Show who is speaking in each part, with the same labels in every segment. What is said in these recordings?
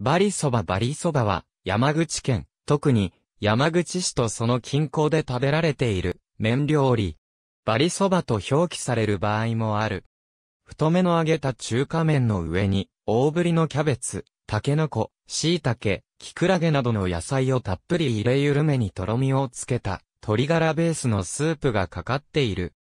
Speaker 1: バリそばバリそばは、山口県、特に、山口市とその近郊で食べられている、麺料理。バリそばと表記される場合もある。太めの揚げた中華麺の上に、大ぶりのキャベツ、タケノコ、椎茸、キクラゲなどの野菜をたっぷり入れゆるめにとろみをつけた、鶏ガラベースのスープがかかっている。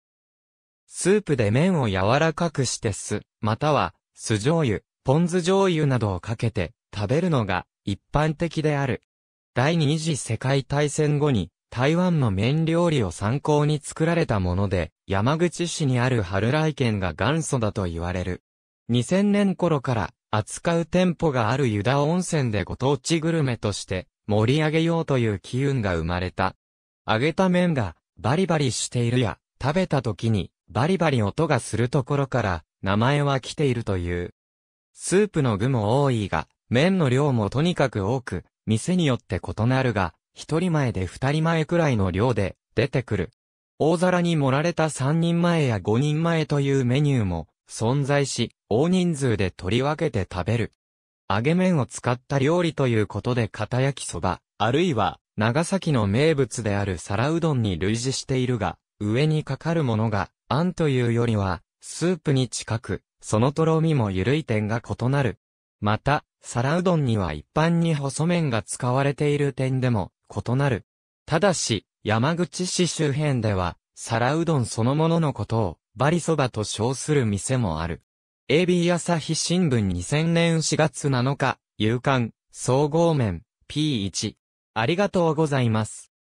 Speaker 1: スープで麺を柔らかくして酢、または、酢醤油、ポン酢醤油などをかけて、食べるのが一般的である。第二次世界大戦後に台湾の麺料理を参考に作られたもので、山口市にある春来県が元祖だと言われる。2000年頃から扱う店舗がある湯田温泉でご当地グルメとして盛り上げようという機運が生まれた。揚げた麺がバリバリしているや、食べた時にバリバリ音がするところから名前は来ているという。スープの具も多いが、麺の量もとにかく多く、店によって異なるが、一人前で二人前くらいの量で出てくる。大皿に盛られた三人前や五人前というメニューも存在し、大人数で取り分けて食べる。揚げ麺を使った料理ということで片焼きそば、あるいは長崎の名物である皿うどんに類似しているが、上にかかるものが、あんというよりは、スープに近く、そのとろみも緩い点が異なる。また、皿うどんには一般に細麺が使われている点でも異なる。ただし、山口市周辺では、皿うどんそのもののことを、バリそばと称する店もある。AB 朝日新聞2000年4月7日、夕刊、総合面、P1。ありがとうございます。